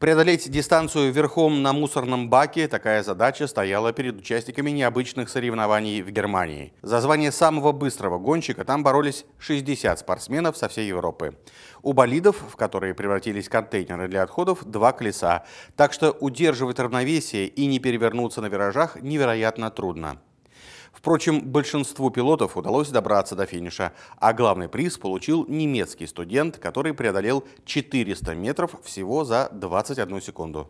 Преодолеть дистанцию верхом на мусорном баке – такая задача стояла перед участниками необычных соревнований в Германии. За звание самого быстрого гонщика там боролись 60 спортсменов со всей Европы. У болидов, в которые превратились контейнеры для отходов, два колеса. Так что удерживать равновесие и не перевернуться на виражах невероятно трудно. Впрочем, большинству пилотов удалось добраться до финиша, а главный приз получил немецкий студент, который преодолел 400 метров всего за 21 секунду.